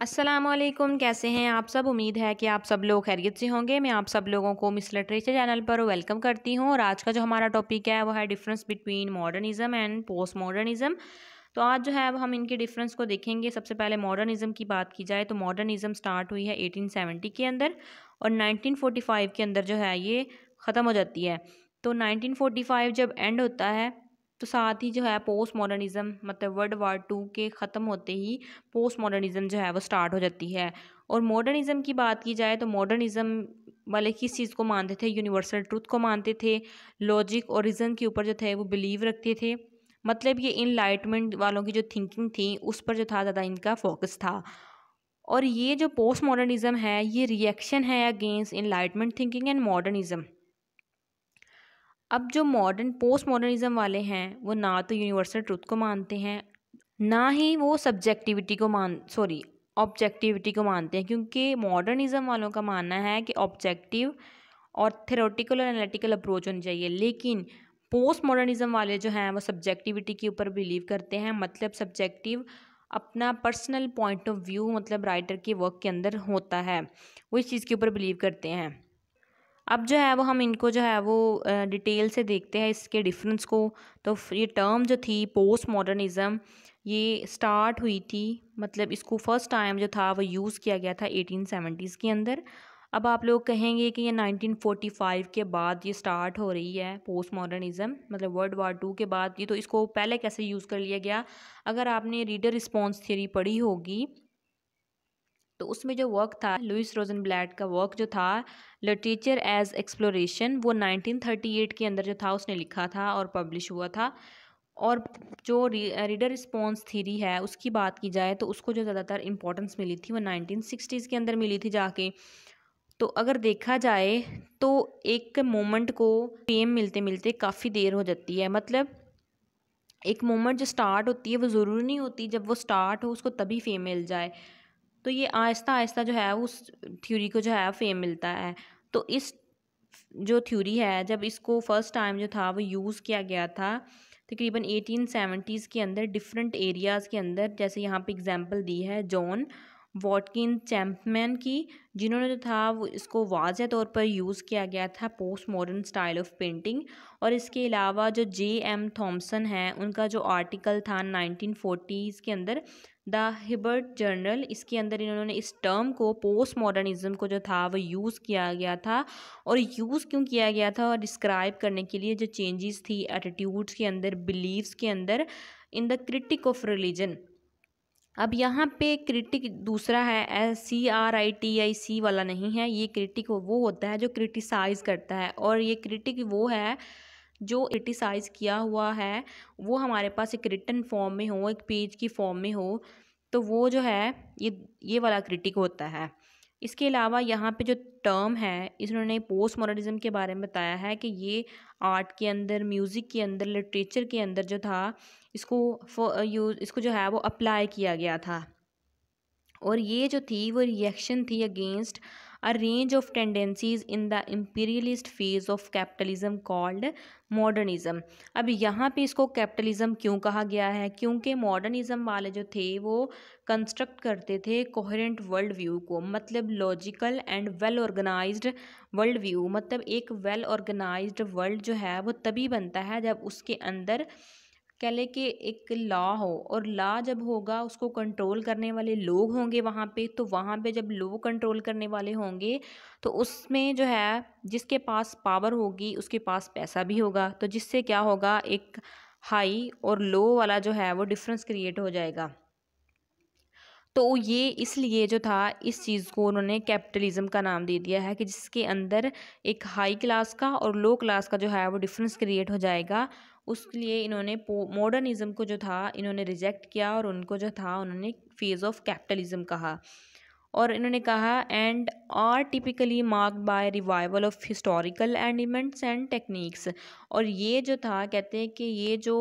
असलम कैसे हैं आप सब उम्मीद है कि आप सब लोग खैरियत से होंगे मैं आप सब लोगों को मिस लिटरेचर चैनल पर वेलकम करती हूँ और आज का जो हमारा टॉपिक है वो है difference between modernism and post modernism तो आज जो है हम इनके डिफरेंस को देखेंगे सबसे पहले मॉडर्निज़म की बात की जाए तो मॉडर्निज़म स्टार्ट हुई है सेवेंटी के अंदर और फ़ाइव के अंदर जो है ये ख़त्म हो जाती है तो फ़ाइव जब एंड होता है तो साथ ही जो है पोस्ट मॉडर्निज़म मतलब वर्ल्ड वार टू के ख़त्म होते ही पोस्ट मॉडर्निज़म जो है वो स्टार्ट हो जाती है और मॉडर्निज़म की बात की जाए तो मॉडर्निज़म वाले किस चीज़ को मानते थे यूनिवर्सल ट्रुथ को मानते थे लॉजिक और रीज़न के ऊपर जो थे वो बिलीव रखते थे मतलब ये इनलाइटमेंट वालों की जो थिंकिंग थी उस पर जो था ज़्यादा इनका फोकस था और ये जो पोस्ट मॉडर्निज़म है ये रिएक्शन है against enlightenment thinking and modernism अब जो मॉडर्न पोस्ट मॉडर्निज़म वाले हैं वो ना तो यूनिवर्सल ट्रुथ को मानते हैं ना ही वो सब्जेक्टिविटी को मान सॉरी ऑब्जेक्टिविटी को मानते हैं क्योंकि मॉडर्निज़म वालों का मानना है कि ऑब्जेक्टिव और थेरोटिकल और एनालिटिकल अप्रोच होनी चाहिए लेकिन पोस्ट मॉडर्निज़म वाले जो हैं वो सब्जेक्टिविटी के ऊपर बिलीव करते हैं मतलब सब्जेक्टिव अपना पर्सनल पॉइंट ऑफ व्यू मतलब राइटर के वर्क के अंदर होता है वो इस चीज़ के ऊपर बिलीव करते हैं अब जो है वो हम इनको जो है वो डिटेल से देखते हैं इसके डिफरेंस को तो ये टर्म जो थी पोस्ट मॉडर्निज़म ये स्टार्ट हुई थी मतलब इसको फर्स्ट टाइम जो था वो यूज़ किया गया था एटीन सेवेंटीज़ के अंदर अब आप लोग कहेंगे कि ये 1945 के बाद ये स्टार्ट हो रही है पोस्ट मॉडर्निज़म मतलब वर्ल्ड वार टू के बाद ये तो इसको पहले कैसे यूज़ कर लिया गया अगर आपने रीडर रिस्पॉन्स थ्योरी पढ़ी होगी तो उसमें जो वर्क था लुइस रोजन ब्लैड का वर्क जो था लिटरेचर एज एक्सप्लोरेशन वो 1938 के अंदर जो था उसने लिखा था और पब्लिश हुआ था और जो री, रीडर रिस्पॉन्स थीरी है उसकी बात की जाए तो उसको जो ज़्यादातर इम्पोर्टेंस मिली थी वो नाइनटीन के अंदर मिली थी जाके तो अगर देखा जाए तो एक मोमेंट को फेम मिलते मिलते काफ़ी देर हो जाती है मतलब एक मोमेंट जो स्टार्ट होती है वो ज़रूरी नहीं होती जब वो स्टार्ट हो उसको तभी फेम मिल जाए तो ये आहिस्ता आहिस्ता जो है उस थ्योरी को जो है फेम मिलता है तो इस जो थ्योरी है जब इसको फर्स्ट टाइम जो था वो यूज़ किया गया था तकरीबन एटीन सेवेंटीज़ के अंदर डिफरेंट एरियाज़ के अंदर जैसे यहाँ पे एग्जांपल दी है जॉन वॉटकिन चैम्पमैन की जिन्होंने जो था वो इसको वाज तौर पर यूज़ किया गया था post modern style of painting और इसके अलावा जो जे एम थॉमसन है उनका जो आर्टिकल था नाइनटीन फोर्टीज़ के अंदर द हिबर्ट जर्नल इसके अंदर इन्होंने इस टर्म को पोस्ट मॉडर्निज्म को जो था वो यूज़ किया गया था और यूज़ क्यों किया गया था और डिस्क्राइब करने के लिए जो चेंजेस थी एटीट्यूड्स के अंदर बिलीव्स के अंदर in the critique of religion अब यहाँ पे क्रिटिक दूसरा है C R I T I सी वाला नहीं है ये क्रिटिक वो होता है जो क्रिटिसाइज़ करता है और ये क्रिटिक वो है जो क्रिटिसाइज किया हुआ है वो हमारे पास एक रिटर्न फॉर्म में हो एक पेज की फॉर्म में हो तो वो जो है ये ये वाला क्रिटिक होता है इसके अलावा यहाँ पे जो टर्म है इसने पोस्ट मॉडर्निज्म के बारे में बताया है कि ये आर्ट के अंदर म्यूज़िक के अंदर लिटरेचर के अंदर जो था इसको यूज इसको जो है वो अप्लाई किया गया था और ये जो थी वो रिएक्शन थी against a range of tendencies in the imperialist phase of capitalism called modernism अब यहाँ पे इसको कैपिटलिज्म क्यों कहा गया है क्योंकि मॉडर्निज्म वाले जो थे वो कंस्ट्रक्ट करते थे कोहरेंट वर्ल्ड व्यू को मतलब logical and well organise world view मतलब एक वेल ऑर्गेनाइज वर्ल्ड जो है वो तभी बनता है जब उसके अंदर कह लें कि एक ला हो और ला जब होगा उसको कंट्रोल करने वाले लोग होंगे वहाँ पे तो वहाँ पे जब लोग कंट्रोल करने वाले होंगे तो उसमें जो है जिसके पास पावर होगी उसके पास पैसा भी होगा तो जिससे क्या होगा एक हाई और लो वाला जो है वो डिफरेंस क्रिएट हो जाएगा तो ये इसलिए जो था इस चीज़ को उन्होंने कैपिटलिज्म का नाम दे दिया है कि जिसके अंदर एक हाई क्लास का और लो क्लास का जो है वो डिफरेंस क्रिएट हो जाएगा उसके लिए इन्होंने मॉडर्निज़म को जो था इन्होंने रिजेक्ट किया और उनको जो था उन्होंने फेज़ ऑफ कैपिटलिज्म कहा और इन्होंने कहा and are typically mark by revival of historical elements and techniques और ये जो था कहते हैं कि ये जो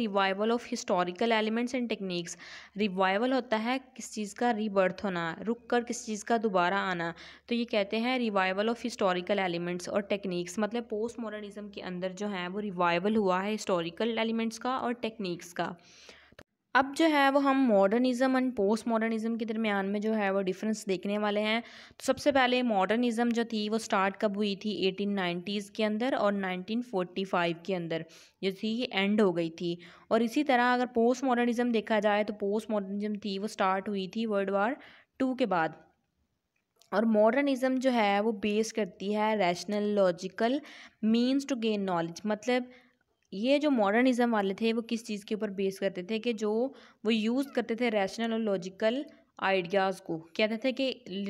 revival of historical elements and techniques revival होता है किस चीज़ का रिबर्थ होना रुक कर किस चीज़ का दोबारा आना तो ये कहते हैं रिवाइवल ऑफ हिस्टोरिकल एलिमेंट्स और टेक्निक्स मतलब पोस्ट मॉडर्निज्म के अंदर जो है वो रिवाइवल हुआ है हिस्टोरिकल एलिमेंट्स का और टेक्निक्स का अब जो है वो हम मॉडर्निज़म एंड पोस्ट मॉडर्निज़म के दरमियान में जो है वो डिफरेंस देखने वाले हैं तो सबसे पहले मॉडर्निज़म जो थी वो स्टार्ट कब हुई थी 1890s के अंदर और 1945 के अंदर जो थी ये एंड हो गई थी और इसी तरह अगर पोस्ट मॉडर्निज़म देखा जाए तो पोस्ट मॉडर्निज़म थी वो स्टार्ट हुई थी वर्ल्ड वार टू के बाद और मॉडर्निज़म जो है वो बेस करती है rational logical means to gain knowledge मतलब ये जो मॉडर्निज़म वाले थे वो किस चीज़ के ऊपर बेस करते थे कि जो वो यूज़ करते थे रैशनल और लॉजिकल आइडियाज़ को कहते थे कि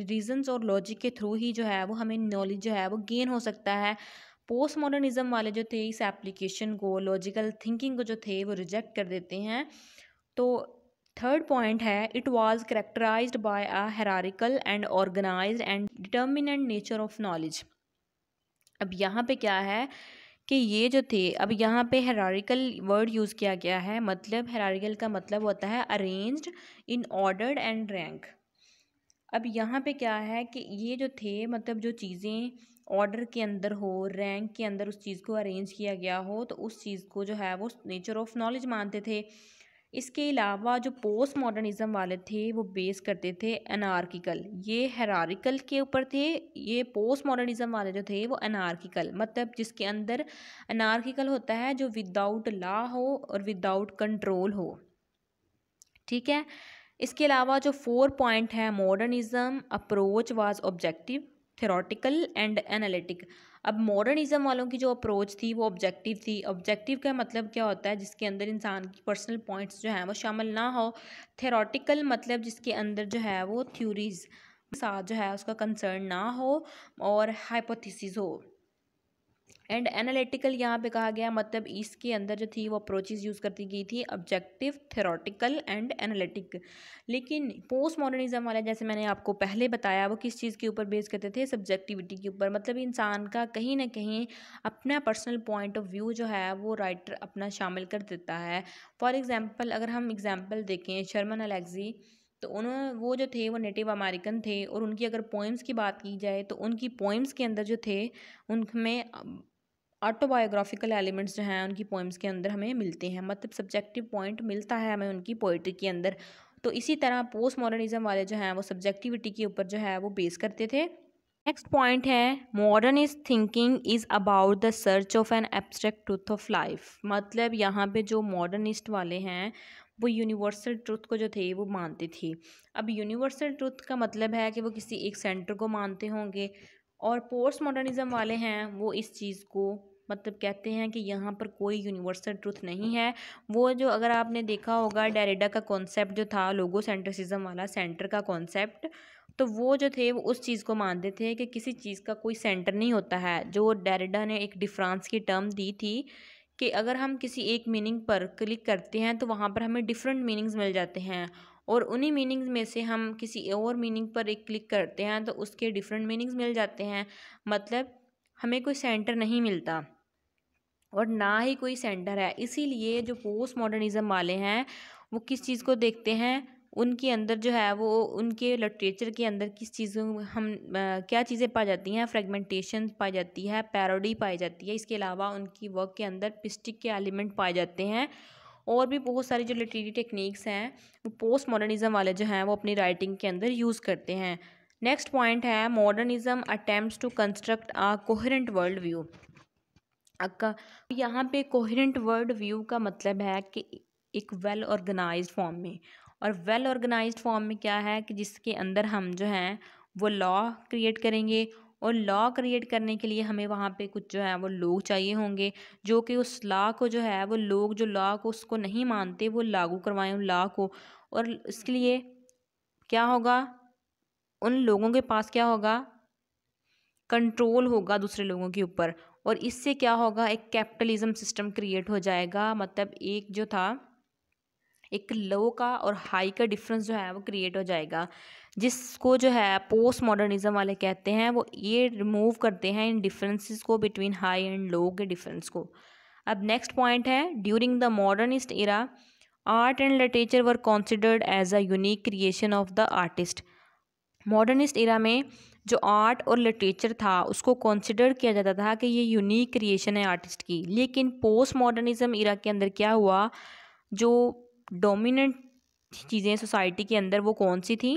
रीजंस और लॉजिक के थ्रू ही जो है वो हमें नॉलेज जो है वो गेन हो सकता है पोस्ट मॉडर्निज़म वाले जो थे इस एप्लीकेशन को लॉजिकल थिंकिंग को जो थे वो रिजेक्ट कर देते हैं तो थर्ड पॉइंट है it was characterised by a hierarchical and organised and determinant nature of knowledge अब यहाँ पे क्या है कि ये जो थे अब यहाँ पे हेरारिकल वर्ड यूज़ किया गया है मतलब हेरारिकल का मतलब होता है arranged in order and rank अब यहाँ पे क्या है कि ये जो थे मतलब जो चीज़ें ऑर्डर के अंदर हो रैंक के अंदर उस चीज़ को अरेंज किया गया हो तो उस चीज़ को जो है वो नेचर ऑफ नॉलेज मानते थे इसके अलावा जो पोस्ट मॉडर्निज़म वाले थे वो बेस करते थे अनार्किकल ये हेरारिकल के ऊपर थे ये पोस्ट मॉडर्निज़म वाले जो थे वो अनार्किकल मतलब जिसके अंदर अनार्किकल होता है जो विदाउट लॉ हो और विदाउट कंट्रोल हो ठीक है इसके अलावा जो फोर पॉइंट है modernism approach was objective theoretical and analytic अब मॉडर्निज़म वालों की जो अप्रोच थी वो ऑब्जेक्टिव थी ऑब्जेक्टिव का मतलब क्या होता है जिसके अंदर इंसान की पर्सनल पॉइंट्स जो हैं वो शामिल ना हो थेरोटिकल मतलब जिसके अंदर जो है वो थ्योरीज़ साथ जो है उसका कंसर्न ना हो और हाइपोथेसिस हो एंड एनालिटिकल यहाँ पे कहा गया मतलब इसके अंदर जो थी वो अप्रोचेज यूज़ करती गई थी ऑब्जेक्टिव थेरोटिकल एंड एनालिटिक लेकिन पोस्ट मॉडर्निज्म वाले जैसे मैंने आपको पहले बताया वो किस चीज़ के ऊपर बेस करते थे सब्जेक्टिविटी के ऊपर मतलब इंसान का कहीं ना कहीं अपना पर्सनल पॉइंट ऑफ व्यू जो है वो राइटर अपना शामिल कर देता है फॉर एग्ज़ाम्पल अगर हम एग्ज़ाम्पल देखें शर्मन अलेक्जी तो उन्होंने वो जो थे वो नेटिव अमेरिकन थे और उनकी अगर पोइम्स की बात की जाए तो उनकी पोइम्स के अंदर जो थे उनमें ऑटोबायोग्राफिकल एलिमेंट्स जो हैं उनकी पोइम्स के अंदर हमें मिलते हैं मतलब सब्जेक्टिव पॉइंट मिलता है हमें उनकी पोइट्री के अंदर तो इसी तरह पोस्ट मॉडर्निज्म वाले जो हैं वो सब्जेक्टिविटी के ऊपर जो है वो बेस करते थे नेक्स्ट पॉइंट है modern is thinking is about the search of an abstract truth of life मतलब यहाँ पे जो मॉडर्निस्ट वाले हैं वो यूनिवर्सल ट्रूथ को जो थे वो मानते थे अब यूनिवर्सल ट्रुथ का मतलब है कि वो किसी एक सेंटर को मानते होंगे और पोस्ट मॉडर्निज्म वाले हैं वो इस चीज़ को मतलब कहते हैं कि यहाँ पर कोई यूनिवर्सल ट्रुथ नहीं है वो जो अगर आपने देखा होगा डेरेडा का कॉन्सेप्ट जो था लोगो सेंट्रसिज्म वाला सेंटर का कॉन्सेप्ट तो वो जो थे वो उस चीज़ को मानते थे कि किसी चीज़ का कोई सेंटर नहीं होता है जो डेरेडा ने एक डिफ्रांस की टर्म दी थी कि अगर हम किसी एक मीनिंग पर क्लिक करते हैं तो वहाँ पर हमें डिफरेंट मीनिंग्स मिल जाते हैं और उन्हीं मीनिंग्स में से हम किसी और मीनिंग पर एक क्लिक करते हैं तो उसके डिफरेंट मीनिंग्स मिल जाते हैं मतलब हमें कोई सेंटर नहीं मिलता और ना ही कोई सेंटर है इसीलिए जो पोस्ट मॉडर्निज़म वाले हैं वो किस चीज़ को देखते हैं उनके अंदर जो है वो उनके लिटरेचर के अंदर किस चीज़ों हम आ, क्या चीज़ें पाई जाती हैं फ्रेगमेंटेशन पाई जाती है पैरोडी पाई जाती है इसके अलावा उनकी वर्क के अंदर पिस्टिक के एलिमेंट पाए जाते हैं और भी बहुत सारी जो लिटरेरी टेक्निक्स हैं वो पोस्ट मॉडर्निज़म वाले जो हैं वो अपनी राइटिंग के अंदर यूज़ करते हैं नेक्स्ट पॉइंट है modernism attempt to construct a coherent world view अक्का तो यहाँ पे कोहरेंट वर्ड व्यू का मतलब है कि एक वेल ऑर्गेनाइज फॉर्म में और वेल ऑर्गेनाइज फॉर्म में क्या है कि जिसके अंदर हम जो हैं वो लॉ क्रिएट करेंगे और लॉ क्रिएट करने के लिए हमें वहाँ पे कुछ जो है वो लोग चाहिए होंगे जो कि उस लॉ को जो है वो लोग जो लॉ को उसको नहीं मानते वो लागू करवाएं उन लॉ को और इसके लिए क्या होगा उन लोगों के पास क्या होगा कंट्रोल होगा दूसरे लोगों के ऊपर और इससे क्या होगा एक कैपिटलिज्म सिस्टम क्रिएट हो जाएगा मतलब एक जो था एक लो का और हाई का डिफरेंस जो है वो क्रिएट हो जाएगा जिसको जो है पोस्ट मॉडर्निज्म वाले कहते हैं वो ये रिमूव करते हैं इन डिफरेंसेस को बिटवीन हाई एंड लो के डिफरेंस को अब नेक्स्ट पॉइंट है during the modernist era art and literature were considered as a unique creation of the artist modernist era में जो आर्ट और लिटरेचर था उसको कंसिडर किया जाता था कि ये यूनिक क्रिएशन है आर्टिस्ट की लेकिन पोस्ट मॉडर्निज़म इरा के अंदर क्या हुआ जो डोमिनेंट चीज़ें सोसाइटी के अंदर वो कौन सी थी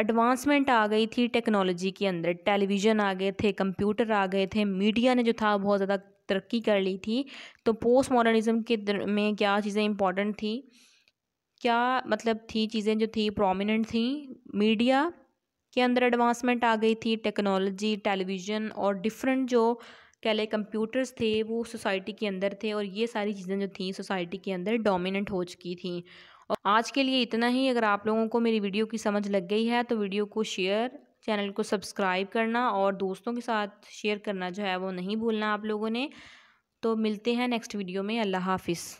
एडवांसमेंट आ गई थी टेक्नोलॉजी के अंदर टेलीविज़न आ गए थे कंप्यूटर आ गए थे मीडिया ने जो था बहुत ज़्यादा तरक्की कर ली थी तो पोस्ट मॉडर्निज़म के में क्या चीज़ें इम्पॉर्टेंट थी क्या मतलब थी चीज़ें जो थी प्रोमिनेंट थी मीडिया के अंदर एडवांसमेंट आ गई थी टेक्नोलॉजी टेलीविज़न और डिफरेंट जो कह लें कंप्यूटर्स थे वो सोसाइटी के अंदर थे और ये सारी चीज़ें जो थी सोसाइटी के अंदर डोमिनेंट हो चुकी थी और आज के लिए इतना ही अगर आप लोगों को मेरी वीडियो की समझ लग गई है तो वीडियो को शेयर चैनल को सब्सक्राइब करना और दोस्तों के साथ शेयर करना जो है वो नहीं भूलना आप लोगों ने तो मिलते हैं नेक्स्ट वीडियो में अल्लाह हाफिज़